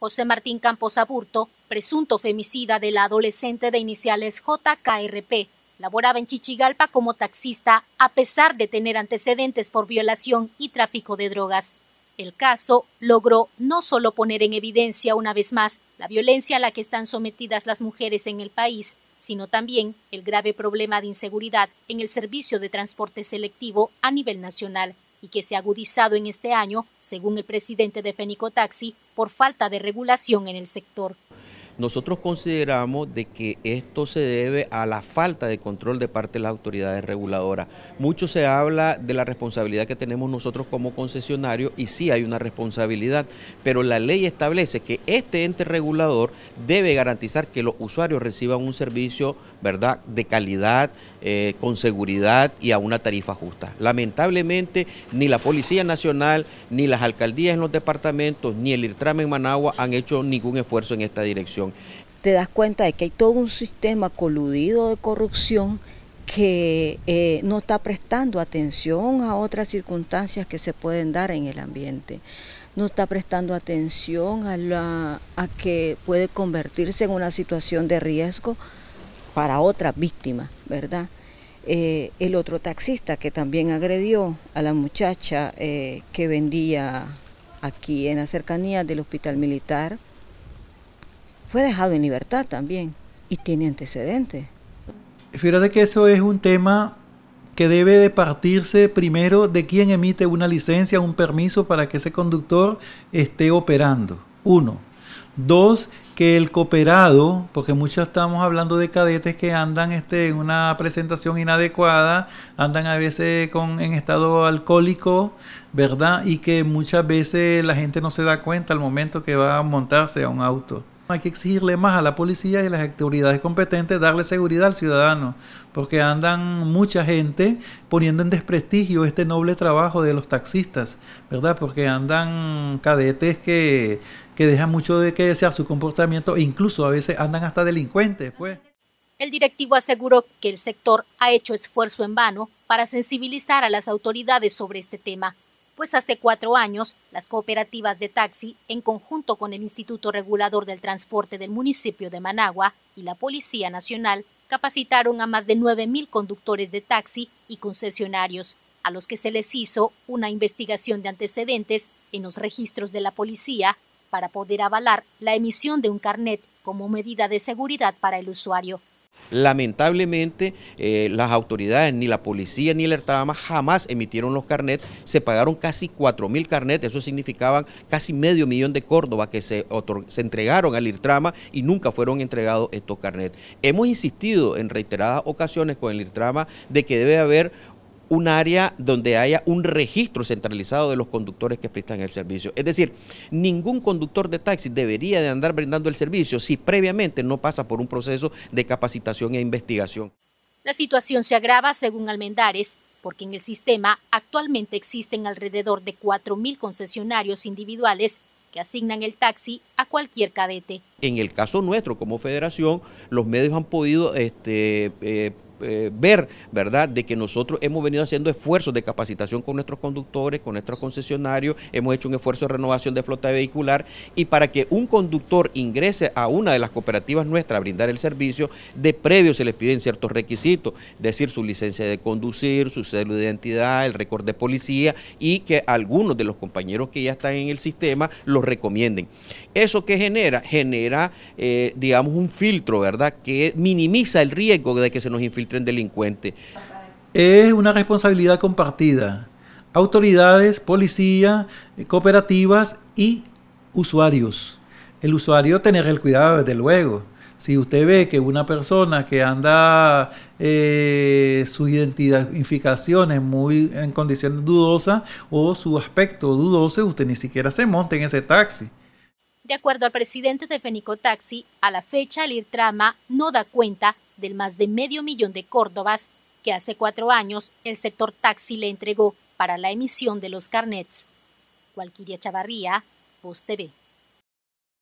José Martín Campos Aburto, presunto femicida de la adolescente de iniciales JKRP, laboraba en Chichigalpa como taxista a pesar de tener antecedentes por violación y tráfico de drogas. El caso logró no solo poner en evidencia una vez más la violencia a la que están sometidas las mujeres en el país, sino también el grave problema de inseguridad en el servicio de transporte selectivo a nivel nacional y que se ha agudizado en este año, según el presidente de Fenicotaxi, por falta de regulación en el sector. Nosotros consideramos de que esto se debe a la falta de control de parte de las autoridades reguladoras. Mucho se habla de la responsabilidad que tenemos nosotros como concesionarios y sí hay una responsabilidad, pero la ley establece que este ente regulador debe garantizar que los usuarios reciban un servicio, ¿verdad?, de calidad, eh, con seguridad y a una tarifa justa. Lamentablemente, ni la Policía Nacional, ni las alcaldías en los departamentos, ni el IRTRAM en Managua han hecho ningún esfuerzo en esta dirección. Te das cuenta de que hay todo un sistema coludido de corrupción que eh, no está prestando atención a otras circunstancias que se pueden dar en el ambiente. No está prestando atención a, que puede convertirse en una situación de riesgo para otra víctima, ¿verdad? Eh, el otro taxista que también agredió a la muchacha eh, que vendía aquí en la cercanía del hospital militar, fue dejado en libertad también y tiene antecedentes. Fíjate que eso es un tema que debe de partirse primero de quién emite una licencia, un permiso para que ese conductor esté operando. Uno. Dos, que el cooperado, porque muchas estamos hablando de cadetes que andan este, en una presentación inadecuada, andan a veces con, en estado alcohólico, ¿verdad? Y que muchas veces la gente no se da cuenta al momento que va a montarse a un auto. Hay que exigirle más a la policía y a las autoridades competentes darle seguridad al ciudadano, porque andan mucha gente poniendo en desprestigio este noble trabajo de los taxistas, ¿verdad? Porque andan cadetes que, que dejan mucho de que desear su comportamiento, e incluso a veces andan hasta delincuentes, pues. El directivo aseguró que el sector ha hecho esfuerzo en vano para sensibilizar a las autoridades sobre este tema pues hace cuatro años las cooperativas de taxi, en conjunto con el Instituto Regulador del Transporte del municipio de Managua y la Policía Nacional, capacitaron a más de 9.000 conductores de taxi y concesionarios, a los que se les hizo una investigación de antecedentes en los registros de la policía para poder avalar la emisión de un carnet como medida de seguridad para el usuario. Lamentablemente, eh, las autoridades, ni la policía ni el IRTRAMA jamás emitieron los carnets. Se pagaron casi cuatro mil carnets, eso significaban casi medio millón de Córdoba que se, se entregaron al IRTRAMA y nunca fueron entregados estos carnets. Hemos insistido en reiteradas ocasiones con el IRTRAMA de que debe haber un área donde haya un registro centralizado de los conductores que prestan el servicio. Es decir, ningún conductor de taxi debería de andar brindando el servicio si previamente no pasa por un proceso de capacitación e investigación. La situación se agrava, según Almendares, porque en el sistema actualmente existen alrededor de 4.000 concesionarios individuales que asignan el taxi a cualquier cadete. En el caso nuestro como federación, los medios han podido este, eh, eh, ver, ¿verdad?, de que nosotros hemos venido haciendo esfuerzos de capacitación con nuestros conductores, con nuestros concesionarios, hemos hecho un esfuerzo de renovación de flota vehicular y para que un conductor ingrese a una de las cooperativas nuestras a brindar el servicio, de previo se les piden ciertos requisitos, decir, su licencia de conducir, su cédula de identidad, el récord de policía y que algunos de los compañeros que ya están en el sistema los recomienden. ¿Eso qué genera? Genera, eh, digamos, un filtro, ¿verdad?, que minimiza el riesgo de que se nos infiltre en delincuente Es una responsabilidad compartida. Autoridades, policía, eh, cooperativas y usuarios. El usuario tener el cuidado, desde luego. Si usted ve que una persona que anda eh, sus identificaciones muy en condiciones dudosas o su aspecto dudoso, usted ni siquiera se monte en ese taxi. De acuerdo al presidente de Taxi, a la fecha el ir trama no da cuenta del más de medio millón de Córdobas que hace cuatro años el sector taxi le entregó para la emisión de los carnets. Chavarría,